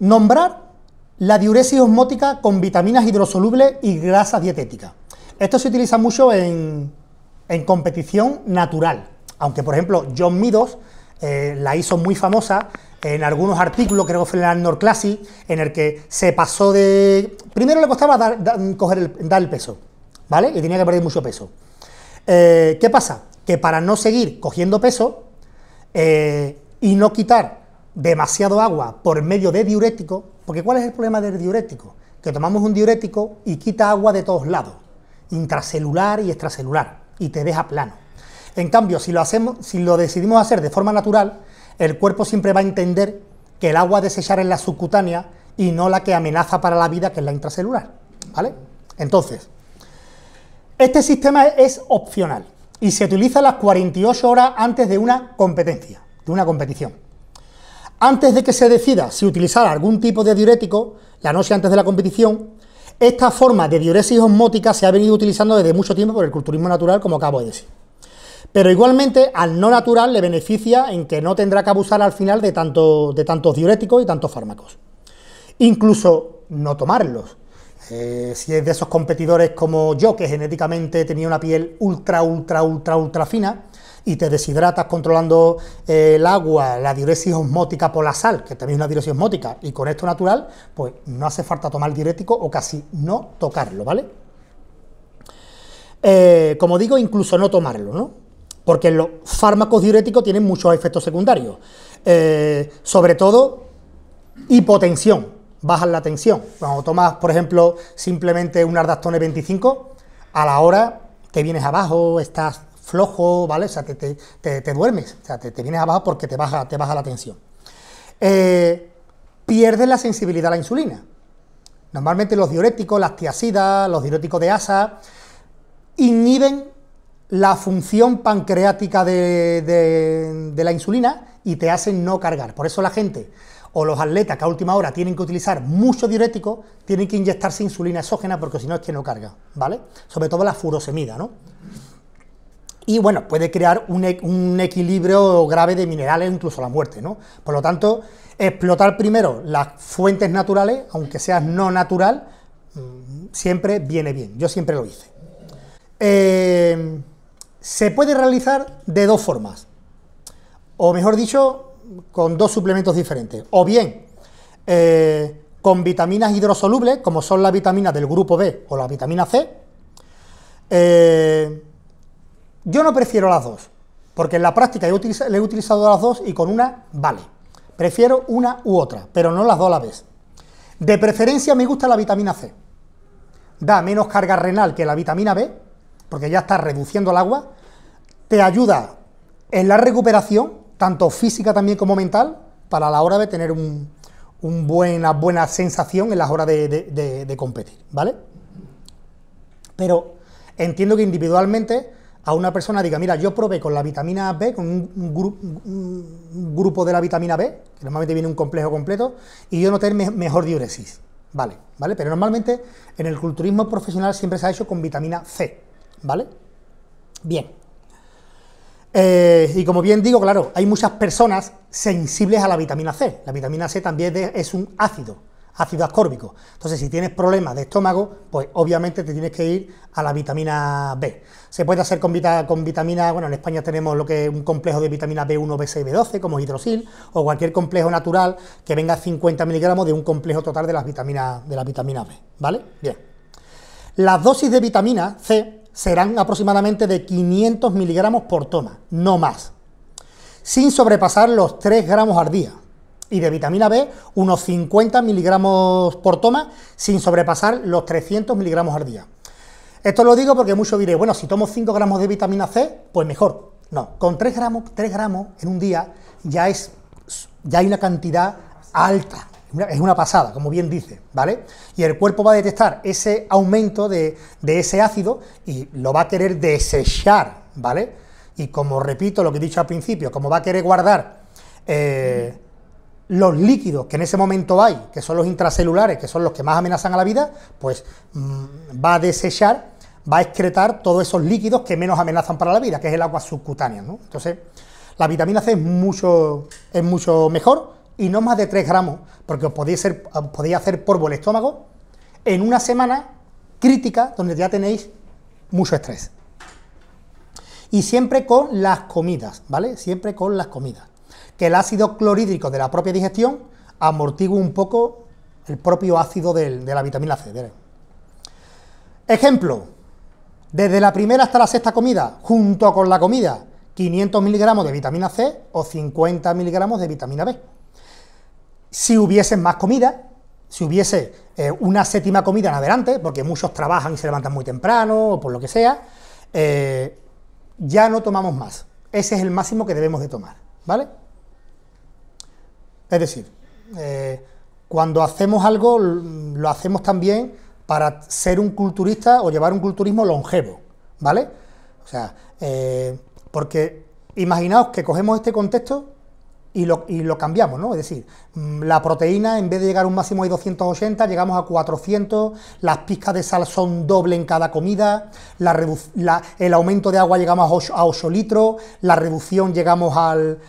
Nombrar la diuresis osmótica con vitaminas hidrosolubles y grasas dietéticas. Esto se utiliza mucho en, competición natural. Aunque, por ejemplo, John Midos eh, la hizo muy famosa en algunos artículos, creo que fue en el Arnold en el que se pasó de. Primero le costaba dar, el, peso, ¿vale? Y tenía que perder mucho peso. Eh, ¿Qué pasa? Que para no seguir cogiendo peso eh, y no quitar demasiado agua por medio de diurético, porque ¿cuál es el problema del diurético? Que tomamos un diurético y quita agua de todos lados, intracelular y extracelular, y te deja plano. En cambio, si lo, hacemos, si lo decidimos hacer de forma natural, el cuerpo siempre va a entender que el agua a desechar es la subcutánea y no la que amenaza para la vida, que es la intracelular. ¿Vale? Entonces, este sistema es opcional y se utiliza las 48 horas antes de una competencia, de una competición. Antes de que se decida si utilizar algún tipo de diurético, la noche antes de la competición, esta forma de diuresis osmótica se ha venido utilizando desde mucho tiempo por el culturismo natural, como acabo de decir. Pero igualmente al no natural le beneficia en que no tendrá que abusar al final de, tanto, tantos diuréticos y tantos fármacos. Incluso no tomarlos. Eh, si es de esos competidores como yo, que genéticamente tenía una piel ultra, ultra, ultra, ultra fina, y te deshidratas controlando eh, el agua, la diuresis osmótica por la sal, que también es una diuresis osmótica, y con esto natural, pues no hace falta tomar diurético o casi no tocarlo, ¿vale? Eh, como digo, incluso no tomarlo, ¿no? Porque los fármacos diuréticos tienen muchos efectos secundarios. Eh, sobre todo, hipotensión, bajan la tensión. Cuando tomas, por ejemplo, simplemente un Ardastone 25, a la hora te vienes abajo, estás flojo, ¿vale? O sea, te, duermes, o sea, te, vienes abajo porque te baja, te la tensión. Eh, pierdes la sensibilidad a la insulina. Normalmente los diuréticos, las tiacidas, los diuréticos de ASA, inhiben la función pancreática de, de, la insulina y te hacen no cargar. Por eso la gente o los atletas que a última hora tienen que utilizar mucho diurético, tienen que inyectarse insulina exógena porque si no es que no carga, ¿vale? Sobre todo la furosemida, ¿no? y bueno, puede crear e, un, equilibrio grave de minerales, incluso la muerte, ¿no? Por lo tanto, explotar primero las fuentes naturales, aunque seas no natural, mm, siempre viene bien, yo siempre lo hice. Em, se puede realizar de dos formas, o mejor dicho, con dos suplementos diferentes, o bien eh, con vitaminas hidrosolubles, como son las vitaminas del grupo B o la vitamina C, eh, yo no prefiero las dos, porque en la práctica he le he utilizado las dos y con una vale. Prefiero una u otra, pero no las dos a la vez. De preferencia me gusta la vitamina C. Da menos carga renal que la vitamina B, porque ya está reduciendo el agua. Te ayuda en la recuperación, tanto física también como mental, para la hora de tener un, buena, buena sensación en las horas de, de, competir, ¿vale? Pero entiendo que individualmente a una persona diga, mira, yo probé con la vitamina B, con un, grupo de la vitamina B, que normalmente viene un complejo completo, y yo noté mejor diuresis. Vale, ¿vale? Pero normalmente en el culturismo profesional siempre se ha hecho con vitamina C, ¿vale? Bien. Eh, y como bien digo, claro, hay muchas personas sensibles a la vitamina C. La vitamina C también es un ácido, ácido ascórbico. Entonces, si tienes problemas de estómago, pues obviamente te tienes que ir a la vitamina B. Se puede hacer con, vitamina, bueno, en España tenemos lo que es un complejo de vitamina B1, B6, B12, como hidrosil, o cualquier complejo natural que venga a 50 miligramos de un complejo total de las vitaminas, de la vitamina B, ¿vale? Bien. Las dosis de vitamina C serán aproximadamente de 500 miligramos por toma, no más, sin sobrepasar los 3 gramos al día y de vitamina B unos 50 miligramos por toma sin sobrepasar los 300 miligramos al día. Esto lo digo porque muchos diréis, bueno, si tomo 5 gramos de vitamina C, pues mejor. No, con 3 gramos, en un día ya, es, ya hay una cantidad alta, es una pasada, como bien dice, ¿vale? Y el cuerpo va a detectar ese aumento de, ese ácido y lo va a querer desechar, ¿vale? Y como repito lo que he dicho al principio, como va a querer guardar eh, los líquidos que en ese momento hay, que son los intracelulares, que son los que más amenazan a la vida, pues mm, va a desechar, va a excretar todos esos líquidos que menos amenazan para la vida, que es el agua subcutánea. ¿no? Entonces, la vitamina C es mucho, es mucho mejor y no más de 3 gramos, porque os podéis, ser, hacer polvo el estómago en una semana crítica donde ya tenéis mucho estrés. Y siempre con las comidas, ¿vale? Siempre con las comidas que el ácido clorhídrico de la propia digestión amortigua un poco el propio ácido de la vitamina C. Ejemplo, desde la primera hasta la sexta comida, junto con la comida, 500 miligramos de vitamina C o 50 miligramos de vitamina B. Si hubiesen más comida, si hubiese eh, una séptima comida en adelante, porque muchos trabajan y se levantan muy temprano o por lo que sea, eh, ya no tomamos más. Ese es el máximo que debemos de tomar, ¿vale? Es decir, eh, cuando hacemos algo, lo hacemos también para ser un culturista o llevar un culturismo longevo, ¿vale? O sea, eh, porque imaginaos que cogemos este contexto y lo, cambiamos, ¿no? Es decir, mm, la proteína, en vez de llegar a un máximo de 280, llegamos a 400, las pizcas de sal son doble en cada comida, el aumento de agua llegamos a 8, litros, la reducción llegamos al,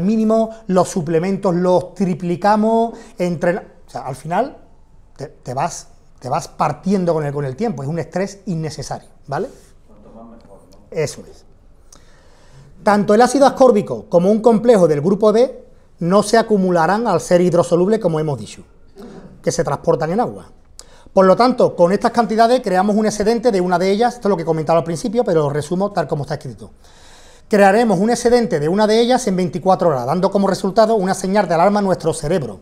mínimo, los suplementos los triplicamos, entre, o sea, al final te, vas, te vas partiendo con el, con el tiempo, es un estrés innecesario, ¿vale? Eso es. Tanto el ácido ascórbico como un complejo del grupo B no se acumularán al ser hidrosoluble, como hemos dicho, que se transportan en agua. Por lo tanto, con estas cantidades creamos un excedente de una de ellas, esto es lo que comentaba al principio, pero lo resumo tal como está escrito. Crearemos un excedente de una de ellas en 24 horas, dando como resultado una señal de alarma a nuestro cerebro,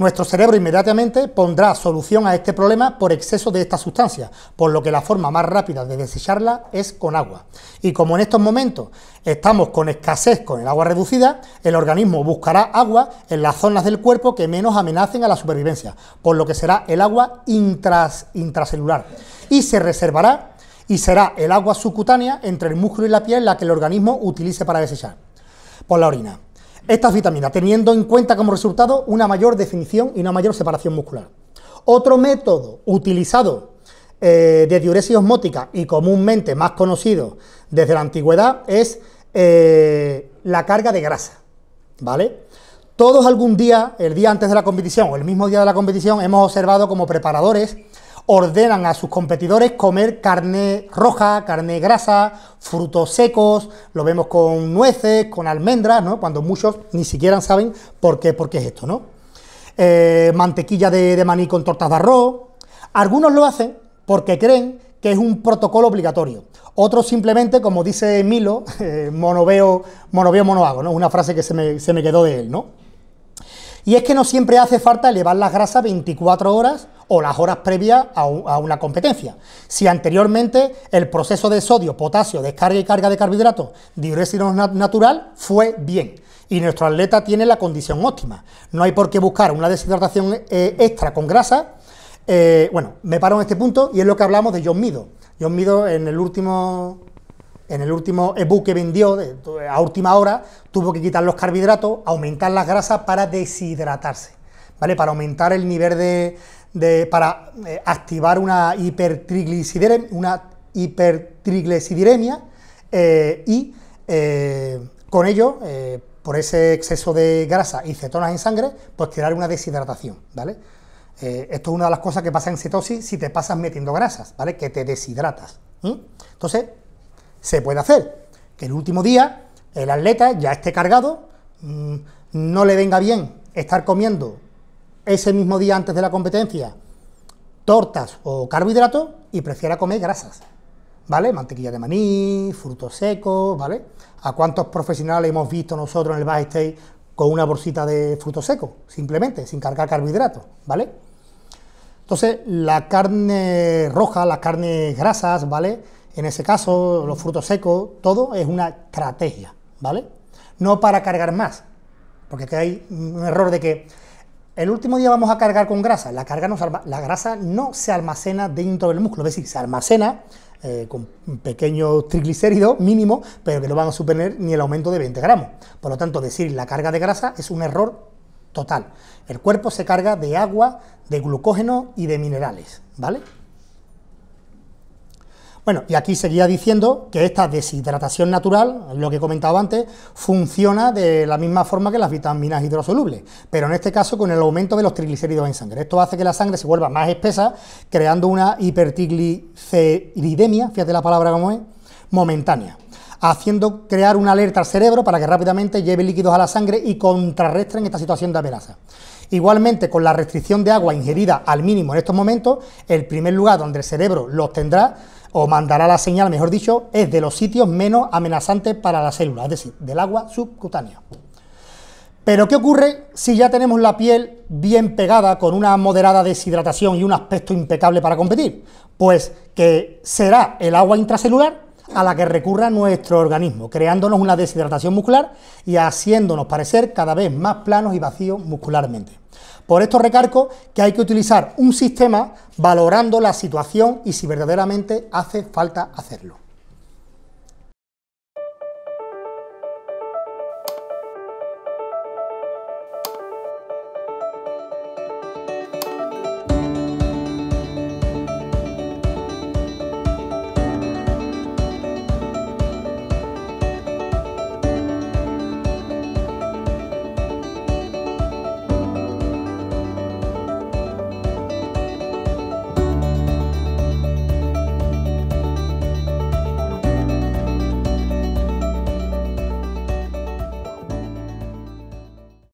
nuestro cerebro inmediatamente pondrá solución a este problema por exceso de esta sustancia, por lo que la forma más rápida de desecharla es con agua. Y como en estos momentos estamos con escasez con el agua reducida, el organismo buscará agua en las zonas del cuerpo que menos amenacen a la supervivencia, por lo que será el agua intracelular. Y se reservará y será el agua subcutánea entre el músculo y la piel la que el organismo utilice para desechar, por la orina estas vitaminas, teniendo en cuenta como resultado una mayor definición y una mayor separación muscular. Otro método utilizado eh, de diuresis osmótica y comúnmente más conocido desde la antigüedad es eh, la carga de grasa, ¿vale? Todos algún día, el día antes de la competición o el mismo día de la competición, hemos observado como preparadores ordenan a sus competidores comer carne roja, carne grasa, frutos secos, lo vemos con nueces, con almendras, ¿no? Cuando muchos ni siquiera saben por qué, es esto, ¿no? Eh, mantequilla de, maní con tortas de arroz. Algunos lo hacen porque creen que es un protocolo obligatorio. Otros simplemente, como dice Milo, monoveo eh, mono veo, ¿no? Una frase que se me, se me quedó de él, ¿no? Y es que no siempre hace falta elevar las grasas 24 horas o las horas previas a, una competencia. Si anteriormente el proceso de sodio, potasio, descarga y carga de carbohidratos, diuresis natural, fue bien y nuestro atleta tiene la condición óptima. No hay por qué buscar una deshidratación eh, extra con grasa. Eh, bueno, me paro en este punto y es lo que hablamos de John Mido. John Mido en el último en el último ebook que vendió a última hora, tuvo que quitar los carbohidratos, aumentar las grasas para deshidratarse, ¿vale? Para aumentar el nivel de. para eh, activar una hipertriglicidemia, una eh, y eh, con ello, por ese exceso de grasa y cetonas en sangre, pues tirar una deshidratación, ¿vale? esto es una de las cosas que pasa en cetosis si te pasas metiendo grasas, ¿vale? Que te deshidratas. Entonces, se puede hacer. Que el último día el atleta ya esté cargado, mm, no le venga bien estar comiendo ese mismo día antes de la competencia tortas o carbohidratos y prefiera comer grasas, ¿vale? Mantequilla de maní, frutos secos, ¿vale? ¿A cuántos profesionales hemos visto nosotros en el backstage con una bolsita de frutos secos, simplemente, sin cargar carbohidratos, ¿vale? Entonces, la carne roja, las carnes grasas, ¿vale? En ese caso, los frutos secos, todo es una estrategia, ¿vale? No para cargar más, porque aquí hay un error de que el último día vamos a cargar con grasa. La, carga la grasa no se almacena dentro del músculo, es decir, se almacena eh, con pequeños triglicéridos mínimo, pero que no van a suponer ni el aumento de 20 gramos. Por lo tanto, decir la carga de grasa es un error total. El cuerpo se carga de agua, de glucógeno y de minerales, ¿vale? Bueno, y aquí seguía diciendo que esta deshidratación natural, lo que he comentado antes, funciona de la misma forma que las vitaminas hidrosolubles, pero en este caso con el aumento de los triglicéridos en sangre. Esto hace que la sangre se vuelva más espesa, creando una hipertrigliceridemia, fíjate la palabra como es, momentánea haciendo crear una alerta al cerebro para que rápidamente lleve líquidos a la sangre y contrarrestren esta situación de amenaza. Igualmente, con la restricción de agua ingerida al mínimo en estos momentos, el primer lugar donde el cerebro lo tendrá o mandará la señal, mejor dicho, es de los sitios menos amenazantes para la célula, es decir, del agua subcutánea. Pero ¿qué ocurre si ya tenemos la piel bien pegada con una moderada deshidratación y un aspecto impecable para competir? Pues que será el agua intracelular a la que recurra nuestro organismo, creándonos una deshidratación muscular y haciéndonos parecer cada vez más planos y vacíos muscularmente. Por esto recargo que hay que utilizar un sistema valorando la situación y si verdaderamente hace falta hacerlo.